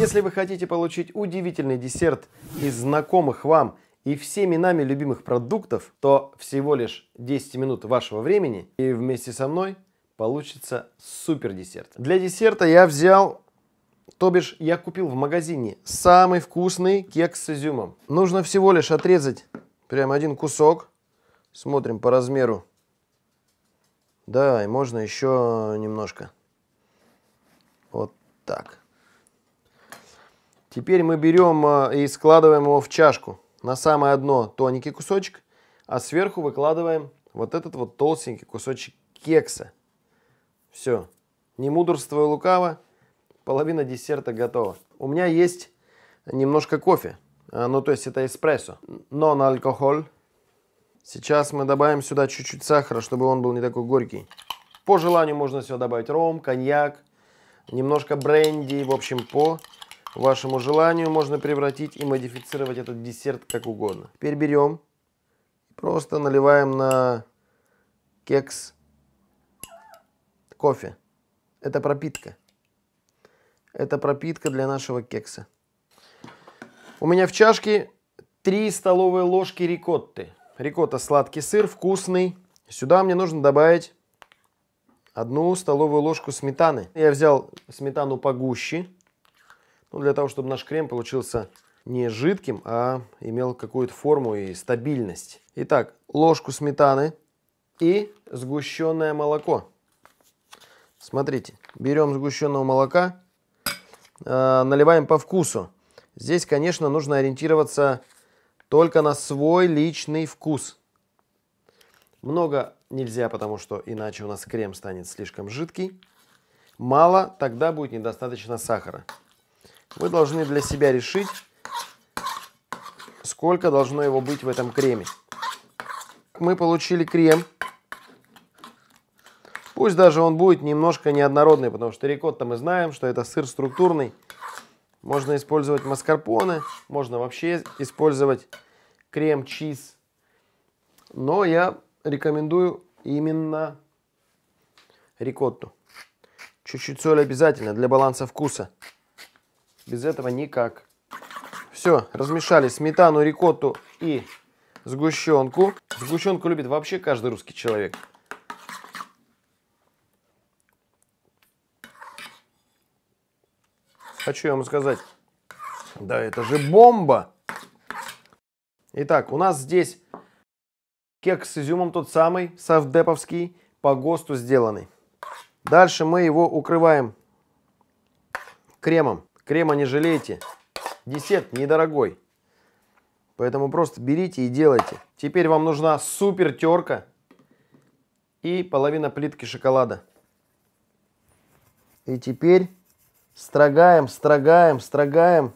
Если вы хотите получить удивительный десерт из знакомых вам и всеми нами любимых продуктов, то всего лишь 10 минут вашего времени и вместе со мной получится супер десерт. Для десерта я взял, то бишь я купил в магазине самый вкусный кекс с изюмом. Нужно всего лишь отрезать прям один кусок. Смотрим по размеру. Да, и можно еще немножко. Вот Теперь мы берем э, и складываем его в чашку. На самое дно тоненький кусочек, а сверху выкладываем вот этот вот толстенький кусочек кекса. Все. Не мудрствуя лукаво, половина десерта готова. У меня есть немножко кофе. Э, ну, то есть это эспрессо. Но на алкоголь. Сейчас мы добавим сюда чуть-чуть сахара, чтобы он был не такой горький. По желанию можно сюда добавить ром, коньяк, немножко бренди. В общем, по Вашему желанию можно превратить и модифицировать этот десерт как угодно. Теперь берем, просто наливаем на кекс кофе. Это пропитка. Это пропитка для нашего кекса. У меня в чашке 3 столовые ложки рикотты. Рикотта сладкий сыр, вкусный. Сюда мне нужно добавить одну столовую ложку сметаны. Я взял сметану погуще. Ну, для того, чтобы наш крем получился не жидким, а имел какую-то форму и стабильность. Итак, ложку сметаны и сгущенное молоко. Смотрите, берем сгущенного молока, э, наливаем по вкусу. Здесь, конечно, нужно ориентироваться только на свой личный вкус. Много нельзя, потому что иначе у нас крем станет слишком жидкий. Мало, тогда будет недостаточно сахара вы должны для себя решить, сколько должно его быть в этом креме. Мы получили крем. Пусть даже он будет немножко неоднородный, потому что рикотта мы знаем, что это сыр структурный. Можно использовать маскарпоне, можно вообще использовать крем-чиз. Но я рекомендую именно рикотту. Чуть-чуть соли обязательно для баланса вкуса. Без этого никак. Все, размешали сметану, рикотту и сгущенку. Сгущенку любит вообще каждый русский человек. Хочу вам сказать, да это же бомба! Итак, у нас здесь кекс с изюмом тот самый, совдеповский, по ГОСТу сделанный. Дальше мы его укрываем кремом. Крема не жалейте. Десерт недорогой. Поэтому просто берите и делайте. Теперь вам нужна супер терка и половина плитки шоколада. И теперь строгаем, строгаем, строгаем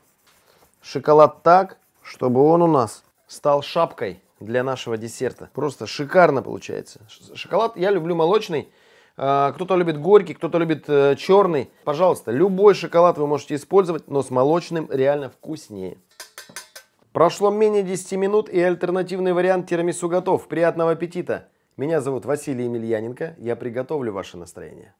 шоколад так, чтобы он у нас стал шапкой для нашего десерта. Просто шикарно получается. Шоколад я люблю молочный, а, кто-то любит горький, кто-то любит э, черный. Пожалуйста, любой шоколад вы можете использовать, но с молочным реально вкуснее. Прошло менее 10 минут и альтернативный вариант тирамису готов. Приятного аппетита! Меня зовут Василий Емельяненко, я приготовлю ваше настроение.